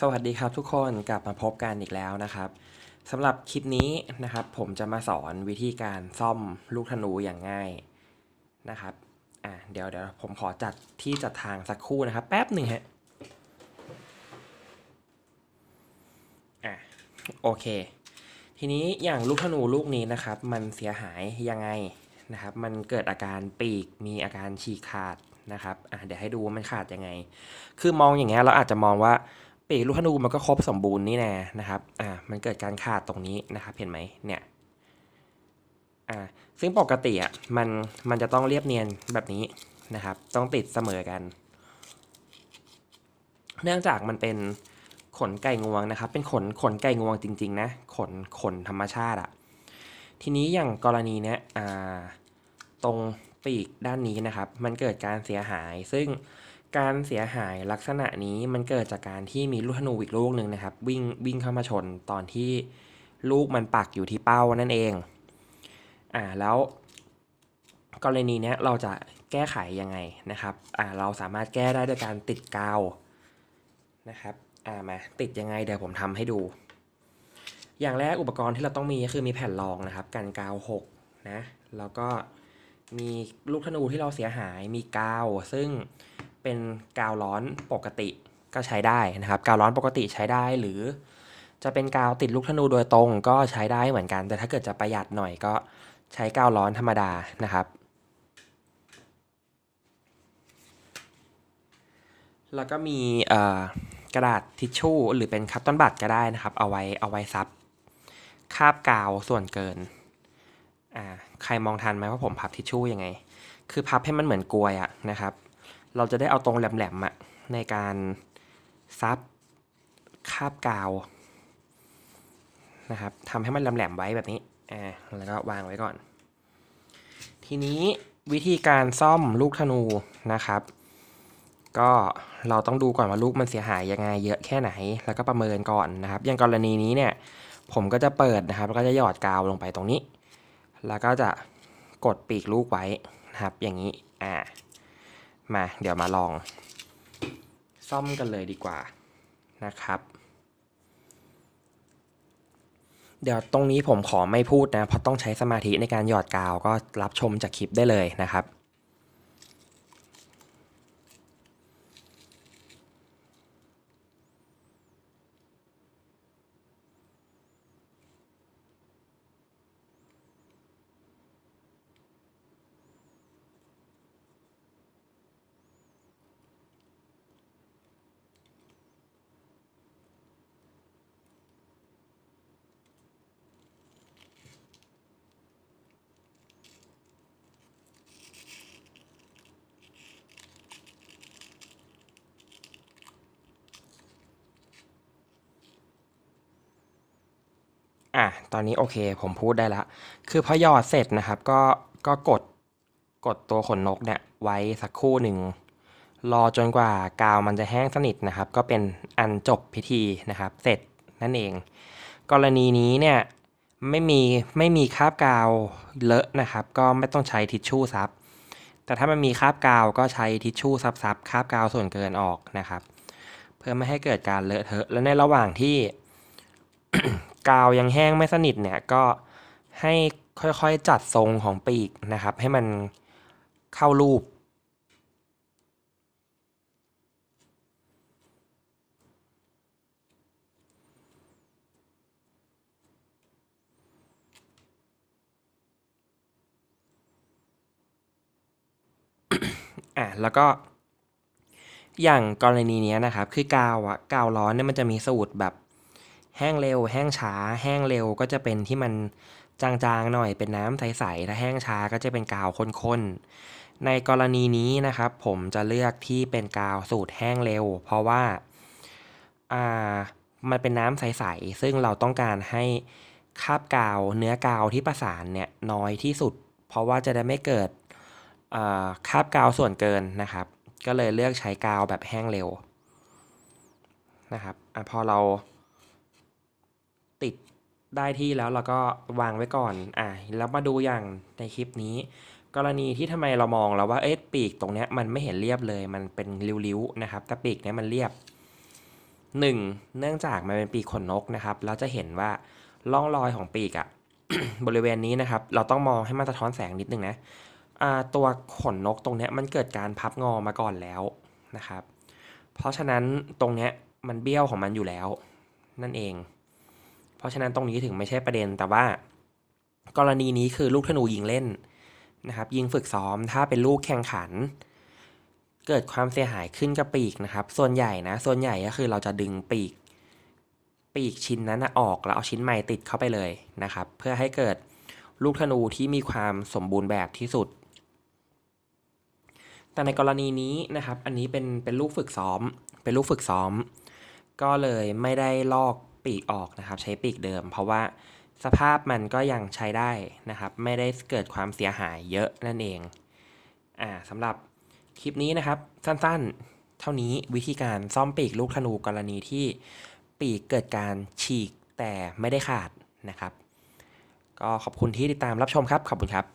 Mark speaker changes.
Speaker 1: สวัสดีครับทุกคนกลับมาพบกันอีกแล้วนะครับสำหรับคลิปนี้นะครับ ผมจะมาสอนวิธีการซ่อมลูกธนูอย่างง่ายนะครับอ่ะเดี๋ยวเดี๋ยวผมขอจัดที่จัดทางสักครู่นะครับ แป๊บหนึ่งฮะอ่ะโอเค ทีนี้อย่างลูกธนูลูกนี้นะครับ มันเสียหายยังไงนะครับ มันเกิดอาการปีกมีอาการฉีกขาดนะครับอ่ะเดี๋ยวให้ดูว่ามันขาดยังไง คือมองอย่างเงี้ยเราอาจจะมองว่าีกลูกธนูมันก็ครบสมบูรณ์นี่แน่นะครับ อ่า มันเกิดการขาดตรงนี้นะครับ เห็นไหมเนี่ย อ่า ซึ่งปกติอ่ะ มัน มันจะต้องเรียบเนียนแบบนี้นะครับ ต้องติดเสมอกัน เนื่องจากมันเป็นขนไก่งวงนะครับ เป็นขน ขนไก่งวงจริงๆนะ ขน ขนธรรมชาติอ่ะ ทีนี้อย่างกรณีเนี้ยอ่า ตรงปีกด้านนี้นะครับ มันเกิดการเสียหายซึ่งการเสียหายลักษณะนี้มันเกิดจากการที่มีลูกธนูอีกลูกหนึ่งนะครับ วิ่งวิ่งเข้ามาชนตอนที่ลูกมันปักอยู่ที่เป้านั่นเอง อ่าแล้วกรณีนี้เราจะแก้ไขยังไงนะครับ อ่าเราสามารถแก้ได้ด้วยการติดกาวนะครับ อ่ามาติดยังไงเดี๋ยวผมทำให้ดู อย่างแรกอุปกรณ์ที่เราต้องมีก็คือมีแผ่นรองนะครับกันกาว6นะ แล้วก็มีลูกธนูที่เราเสียหายมีกาวซึ่งเป็นกาวร้อนปกติก็ใช้ได้นะครับกาวร้อนปกติใช้ได้หรือ จะเป็นกาวติดลูกธนูโดยตรงก็ใช้ได้เหมือนกัน แต่ถ้าเกิดจะประหยัดหน่อยก็ใช้กาวร้อนธรรมดานะครับ แล้วก็มีกระดาษทิชชู่หรือเป็นคัตตอนบัตก็ได้นะครับ เอาไว้เอาไว้ซับคาบกาวส่วนเกินใครมองทันไหมว่าผมพับทิชชู่ยังไง คือพับให้มันเหมือนกลวยอะนะครับเราจะได้เอาตรงแหลมๆอะในการซับคาบกาวนะครับทำให้มันแหลมๆไว้แบบนี้อ่าแล้วก็วางไว้ก่อน ทีนี้วิธีการซ่อมลูกธนูนะครับ ก็เราต้องดูก่อนว่าลูกมันเสียหายยังไงเยอะแค่ไหนแล้วก็ประเมินก่อนนะครับ อย่างกรณีนี้เนี่ยผมก็จะเปิดนะครับแล้วก็จะหยอดกาวลงไปตรงนี้ แล้วก็จะกดปีกลูกไว้นะครับ อย่างนี้อ่ามา เดี๋ยวมาลองซ่อมกันเลยดีกว่านะครับ เดี๋ยวตรงนี้ผมขอไม่พูดนะ เพราะต้องใช้สมาธิในการหยอดกาวก็รับชมจากคลิปได้เลยนะครับอ่ะ ตอนนี้โอเค ผมพูดได้ละ คือพอยอดเสร็จนะครับ ก็ ก็กด กดตัวขนนกเนี่ยไว้สักครู่หนึ่ง รอจนกว่ากาวมันจะแห้งสนิทนะครับ ก็เป็นอันจบพิธีนะครับ เสร็จนั่นเอง กรณีนี้เนี่ยไม่มี ไม่มีคราบกาวเลอะนะครับ ก็ไม่ต้องใช้ทิชชู่ซับ แต่ถ้ามันมีคราบกาวก็ใช้ทิชชู่ซับซับคราบกาวส่วนเกินออกนะครับ เพื่อไม่ให้เกิดการเลอะเทอะ และในระหว่างที่กาวยังแห้งไม่สนิทเนี่ย ก็ให้ค่อยๆ จัดทรงของปีกนะครับ ให้มันเข้ารูป อ่ะ แล้วก็อย่างกรณีนี้นะครับ คือกาวอะกาวร้อนเนี่ยมันจะมีสูตรแบบแห้งเร็ว แห้งช้า แห้งเร็วก็จะเป็นที่มันจางๆหน่อยเป็นน้ำใสๆถ้าแห้งช้าก็จะเป็นกาวข้นๆ ในกรณีนี้นะครับ ผมจะเลือกที่เป็นกาวสูตรแห้งเร็ว เพราะว่าอ่ามันเป็นน้ำใสๆซึ่งเราต้องการให้คาบกาวเนื้อกาวที่ประสานเนี่ยน้อยที่สุด เพราะว่าจะได้ไม่เกิดคาบกาวส่วนเกินนะครับ ก็เลยเลือกใช้กาวแบบแห้งเร็วนะครับอพอเราติดได้ที่แล้วเราก็วางไว้ก่อน อ่ะ แล้วมาดูอย่างในคลิปนี้ กรณีที่ทำไมเรามองแล้วว่าเอ๊ะปีกตรงเนี้ยมันไม่เห็นเรียบเลยมันเป็นริ้วๆนะครับแต่ปีกเนี้ยมันเรียบ 1. เนื่องจากมันเป็นปีกขนนกนะครับ เราจะเห็นว่าร่องรอยของปีกอะ่ะบริเวณนี้นะครับ เราต้องมองให้มันสะท้อนแสงนิดนึงนะตัวขนนกตรงเนี้ยมันเกิดการพับงอมาก่อนแล้วนะครับ เพราะฉะนั้นตรงเนี้ยมันเบี้ยวของมันอยู่แล้ว นั่นเองราะฉะนั้นตรงนี้ถึงไม่ใช่ประเด็น แต่ว่ากรณีนี้คือลูกธนูยิงเล่นนะครับยิงฝึกซ้อมถ้าเป็นลูกแข่งขัน เกิดความเสียหายขึ้นกับปีกนะครับส่วนใหญ่นะ ส่วนใหญ่ก็คือเราจะดึงปีก ปีกชิ้นนั้นออก แล้วเอาชิ้นใหม่ติดเข้าไปเลยนะครับเพื่อให้เกิดลูกธนูที่มีความสมบูรณ์แบบที่สุด แต่ในกรณีนี้นะครับอันนี้เป็นเป็นลูกฝึกซ้อม เป็นลูกฝึกซ้อม ก็เลยไม่ได้ลอกปีกออกนะครับ ใช้ปีกเดิม เพราะว่าสภาพมันก็ยังใช้ได้นะครับไม่ได้เกิดความเสียหายเยอะนั่นเองอ่าสำหรับคลิปนี้นะครับ สั้นๆ เท่านี้วิธีการซ่อมปีกลูกธนูกรณีที่ปีกเกิดการฉีกแต่ไม่ได้ขาดนะครับ ก็ขอบคุณที่ติดตามรับชมครับขอบคุณครับ